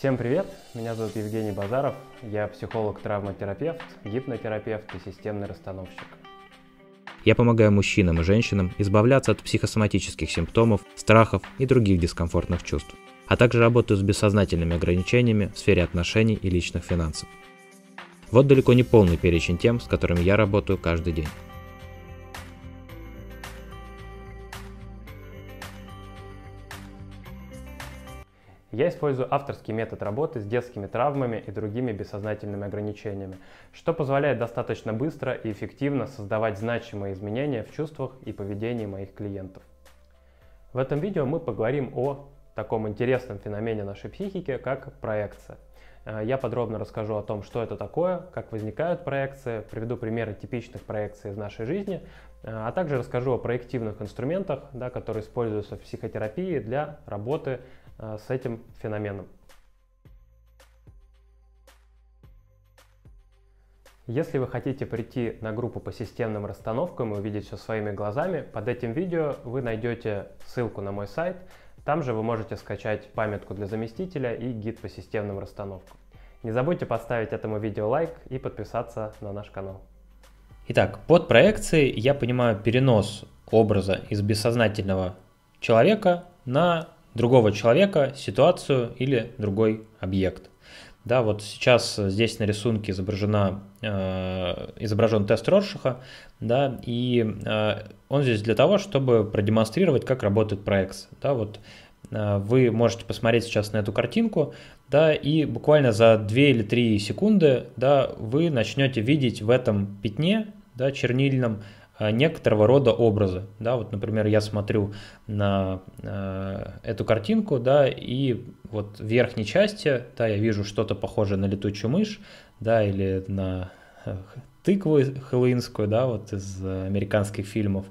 Всем привет! Меня зовут Евгений Базаров. Я психолог-травматерапевт, гипнотерапевт и системный расстановщик. Я помогаю мужчинам и женщинам избавляться от психосоматических симптомов, страхов и других дискомфортных чувств, а также работаю с бессознательными ограничениями в сфере отношений и личных финансов. Вот далеко не полный перечень тем, с которыми я работаю каждый день. Я использую авторский метод работы с детскими травмами и другими бессознательными ограничениями, что позволяет достаточно быстро и эффективно создавать значимые изменения в чувствах и поведении моих клиентов. В этом видео мы поговорим о таком интересном феномене нашей психики, как проекция. Э, я подробно расскажу о том, что это такое, как возникают проекции, приведу примеры типичных проекций из нашей жизни, э, а также расскажу о проективных инструментах, да, которые используются в психотерапии для работы Э, с этим феноменом. Если вы хотите прийти на группу по системным расстановкам и увидеть все своими глазами, под этим видео вы найдете ссылку на мой сайт. Там же вы можете скачать памятку для заместителя и гид по системным расстановкам. Не забудьте поставить этому видео лайк и подписаться на наш канал. Итак, под проекцией я понимаю перенос образа из бессознательного человека на другого человека, ситуацию или другой объект. Да, вот сейчас здесь на рисунке изображена, э, изображен тест Роршиха, да, и э, он здесь для того, чтобы продемонстрировать, как работает проекция. Да, вот э, вы можете посмотреть сейчас на эту картинку, да, и буквально за 2 или 3 секунды да, вы начнете видеть в этом пятне да, чернильном Э, некоторого рода образы. Да, вот, например, я смотрю на э, эту картинку, да, и вот в верхней части, да, я вижу что-то похожее на летучую мышь, да, или на э, тыкву хэллоуинскую, да, вот из американских фильмов,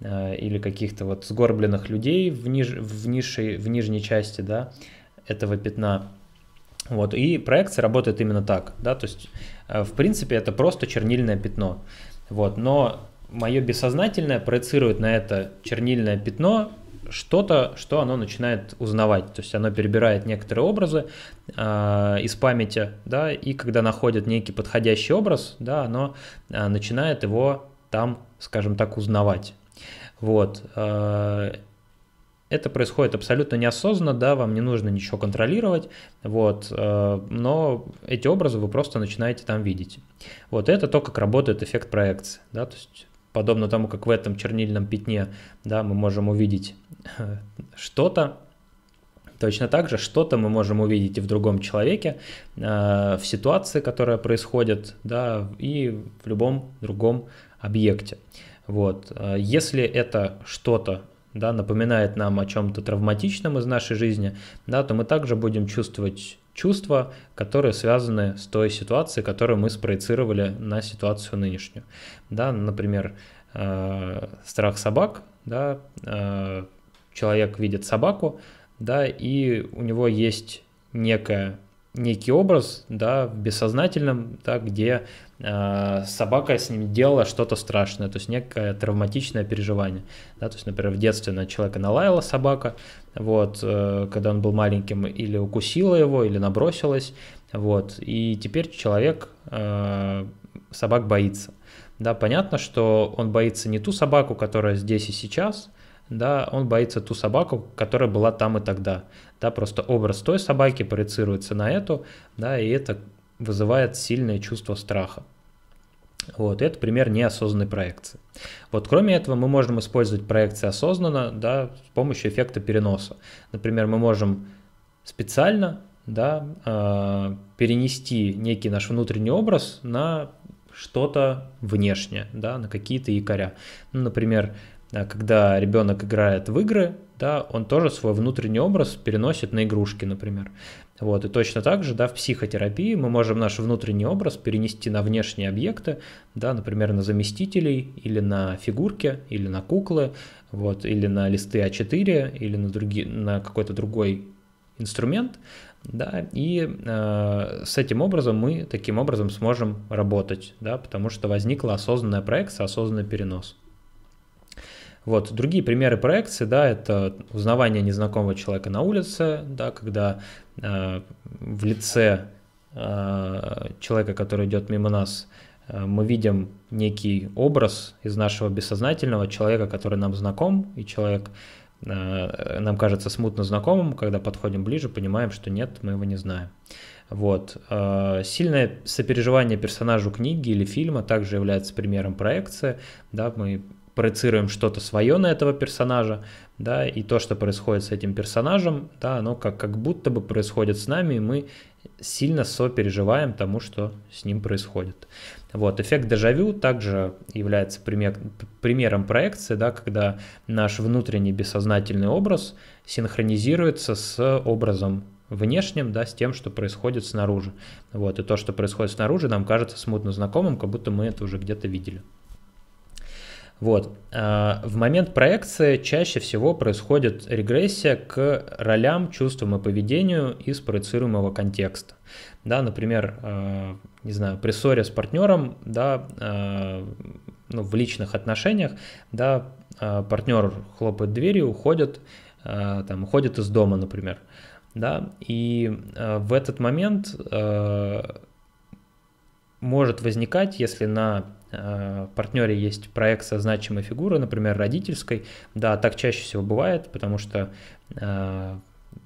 э, или каких-то вот сгорбленных людей в, ниж, в, нижней в нижней части, да, этого пятна. Вот, и проекция работает именно так, да, то есть, э, в принципе, это просто чернильное пятно. Вот, но мое бессознательное проецирует на это чернильное пятно что-то, что оно начинает узнавать. То есть оно перебирает некоторые образы э, из памяти, да, и когда находит некий подходящий образ, да, оно э, начинает его там, скажем так, узнавать. Вот. Э, это происходит абсолютно неосознанно, да, вам не нужно ничего контролировать, вот, э, но эти образы вы просто начинаете там видеть. Вот это то, как работает эффект проекции, да, то есть подобно тому, как в этом чернильном пятне да, мы можем увидеть э, что-то, Точно так же что-то мы можем увидеть и в другом человеке, э, в ситуации, которая происходит, да, и в любом другом объекте. Вот. Э, если это что-то да, напоминает нам о чем-то травматичном из нашей жизни, да, то мы также будем чувствовать чувства, которые связаны с той ситуацией, которую мы спроецировали на ситуацию нынешнюю. Да, например, э, страх собак, да, э, человек видит собаку, да, и у него есть некая некий образ, да, в бессознательном, да, где Э, собака с ним делала что-то страшное, то есть некое травматичное переживание. Да, то есть, например, в детстве на человека налаяла собака, вот, э, когда он был маленьким, или укусила его, или набросилась, вот, и теперь человек э, собак боится. Да, понятно, что он боится не ту собаку, которая здесь и сейчас, да, он боится ту собаку, которая была там и тогда, да, просто образ той собаки проецируется на эту, да, и это вызывает сильное чувство страха. Вот, это пример неосознанной проекции. Вот кроме этого мы можем использовать проекции осознанно да, с помощью эффекта переноса. Например, мы можем специально да, э, перенести некий наш внутренний образ на что-то внешнее, да, на какие-то якоря. Ну, например, а когда ребенок играет в игры, да, он тоже свой внутренний образ переносит на игрушки, например. Вот, и точно так же, да, в психотерапии мы можем наш внутренний образ перенести на внешние объекты, да, например, на заместителей или на фигурки, или на куклы, вот, или на листы А4, или на, други, на какой-то другой инструмент, да, и э, с этим образом мы таким образом сможем работать, да, потому что возникла осознанная проекция, осознанный перенос. Вот. Другие примеры проекции, да, это узнавание незнакомого человека на улице, да, когда э, в лице э, человека, который идет мимо нас, э, мы видим некий образ из нашего бессознательного человека, который нам знаком, и человек э, нам кажется смутно знакомым, когда подходим ближе, понимаем, что нет, мы его не знаем. Вот. Э, сильное сопереживание персонажу книги или фильма также является примером проекции. Да, мы проецируем что-то свое на этого персонажа, да, и то, что происходит с этим персонажем, да, оно как, как будто бы происходит с нами, и мы сильно сопереживаем тому, что с ним происходит. Вот, эффект дежавю также является пример, примером проекции, да, когда наш внутренний бессознательный образ синхронизируется с образом внешним, да, с тем, что происходит снаружи. Вот, и то, что происходит снаружи, нам кажется смутно знакомым, как будто мы это уже где-то видели. Вот. Э, в момент проекции чаще всего происходит регрессия к ролям, чувствам и поведению из проецируемого контекста. Да, например, э, не знаю, при ссоре с партнером, да, э, ну, в личных отношениях, да, партнер хлопает дверью, уходит, там, уходит из дома, например, да, и в этот момент может возникать, если на Э, партнере есть проект со значимой фигурой, например, родительской. Да, так чаще всего бывает, потому что э,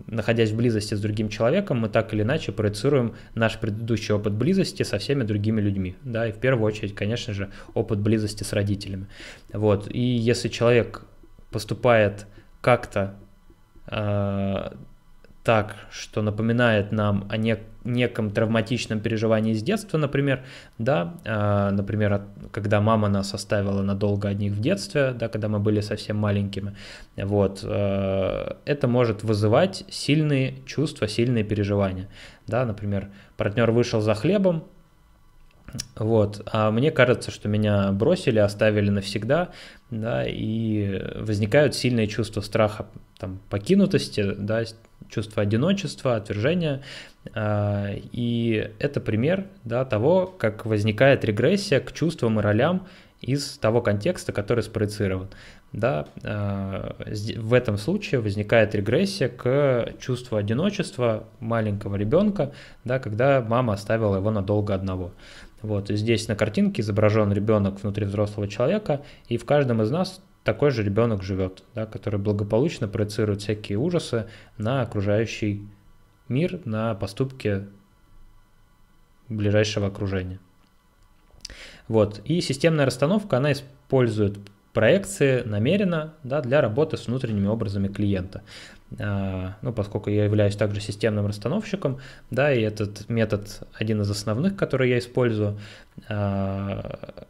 находясь в близости с другим человеком, мы так или иначе проецируем наш предыдущий опыт близости со всеми другими людьми, да, и в первую очередь, конечно же, опыт близости с родителями. Вот, и если человек поступает как-то э, так, что напоминает нам о нек неком травматичном переживании с детства, например, да, э, например, от, когда мама нас оставила надолго одних в детстве, да, когда мы были совсем маленькими, вот, э, это может вызывать сильные чувства, сильные переживания, да, например, партнер вышел за хлебом, вот, а мне кажется, что меня бросили, оставили навсегда, да, и возникают сильные чувства страха там, покинутости, да, чувство одиночества, отвержения. А, и это пример да, того, как возникает регрессия к чувствам и ролям из того контекста, который спроецирован. Да, а, в этом случае возникает регрессия к чувству одиночества маленького ребенка, да, когда мама оставила его надолго одного. Вот, и здесь на картинке изображен ребенок внутри взрослого человека, и в каждом из нас такой же ребенок живет, да, который благополучно проецирует всякие ужасы на окружающий мир, на поступки ближайшего окружения. Вот. И системная расстановка, она использует проекции намеренно да, для работы с внутренними образами клиента. А, ну, поскольку я являюсь также системным расстановщиком, да, и этот метод один из основных, который я использую, а,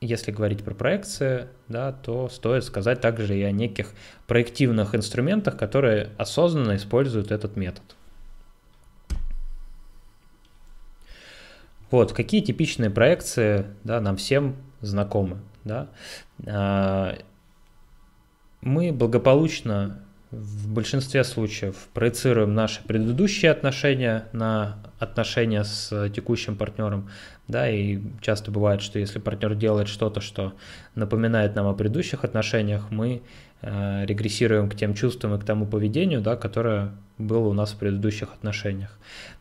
если говорить про проекции, да, то стоит сказать также и о неких проективных инструментах, которые осознанно используют этот метод. Вот, какие типичные проекции да, нам всем знакомы. Да? А, мы благополучно в большинстве случаев проецируем наши предыдущие отношения на отношения с э, текущим партнером, да, и часто бывает, что если партнер делает что-то, что напоминает нам о предыдущих отношениях, мы э, регрессируем к тем чувствам и к тому поведению, да, которое было у нас в предыдущих отношениях.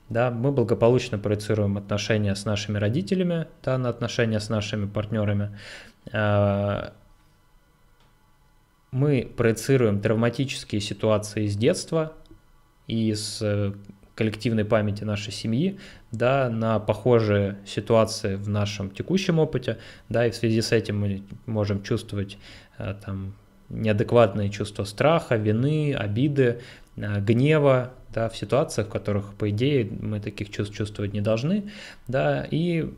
Да, мы благополучно проецируем отношения с нашими родителями, да, на отношения с нашими партнерами. Э, мы проецируем травматические ситуации из детства и из э, коллективной памяти нашей семьи, да, на похожие ситуации в нашем текущем опыте, да, и в связи с этим мы можем чувствовать э, там неадекватные чувства страха, вины, обиды, э, гнева, да, в ситуациях, в которых, по идее, мы таких чувств чувствовать не должны, да, и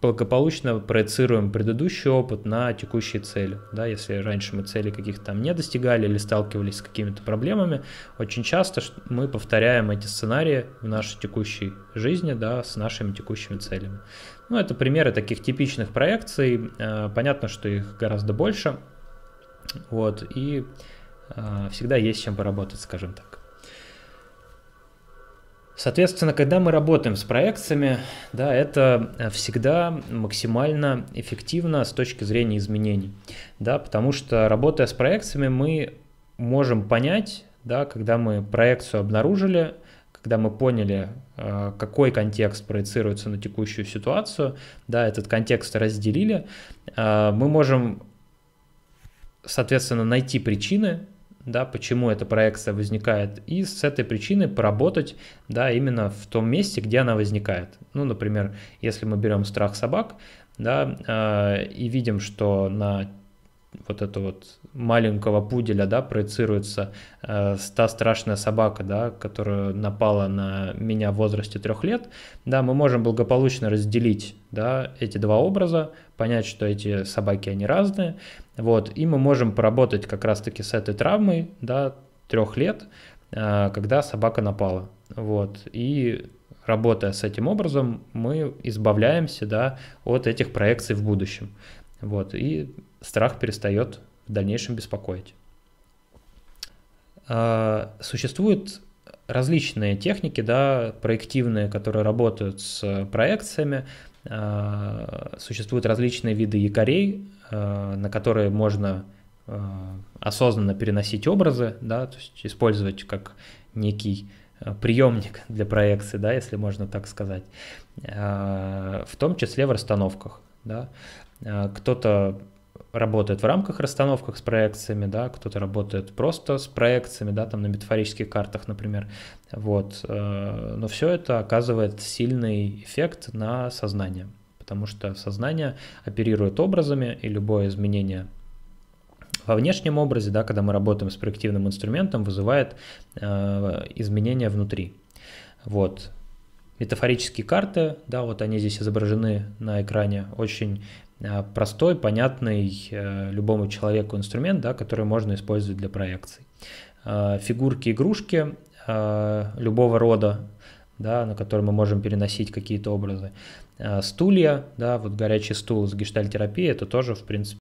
благополучно проецируем предыдущий опыт на текущие цели. Да, если раньше мы цели каких-то там не достигали или сталкивались с какими-то проблемами, очень часто мы повторяем эти сценарии в нашей текущей жизни да, с нашими текущими целями. Ну, это примеры таких типичных проекций. Э, понятно, что их гораздо больше. Вот, и э, всегда есть чем поработать, скажем так. Соответственно, когда мы работаем с проекциями, да, это э, всегда максимально эффективно с точки зрения изменений, да, потому что работая с проекциями, мы можем понять, да, когда мы проекцию обнаружили, когда мы поняли, э, какой контекст проецируется на текущую ситуацию, да, этот контекст разделили, э, мы можем, соответственно, найти причины да, почему эта проекция возникает, и с этой причины поработать, да, именно в том месте, где она возникает. Ну, например, если мы берем страх собак, да, э, и видим, что на вот это вот маленького пуделя, да, проецируется э, та страшная собака, да, которая напала на меня в возрасте трех лет, да, мы можем благополучно разделить, да, эти два образа, понять, что эти собаки, они разные, вот, и мы можем поработать как раз-таки с этой травмой, да, трех лет, э, когда собака напала, вот, и работая с этим образом, мы избавляемся, да, от этих проекций в будущем. Вот, и страх перестает в дальнейшем беспокоить. А, существуют различные техники, да, проективные, которые работают с проекциями, а, существуют различные виды якорей, а, на которые можно осознанно переносить образы, да, то есть использовать как некий приемник для проекции, да, если можно так сказать, в том числе в расстановках. Да. А, кто-то работает в рамках расстановках с проекциями, да, кто-то работает просто с проекциями, да, там на метафорических картах, например, вот, э, но все это оказывает сильный эффект на сознание, потому что сознание оперирует образами, и любое изменение во внешнем образе, да, когда мы работаем с проективным инструментом, вызывает э, изменения внутри. Вот, метафорические карты, да, вот они здесь изображены на экране, очень а, простой, понятный э, любому человеку инструмент, да, который можно использовать для проекций. А, фигурки, игрушки а, любого рода, да, на которые мы можем переносить какие-то образы. Стулья, да, вот горячий стул с гештальтерапией, это тоже, в принципе,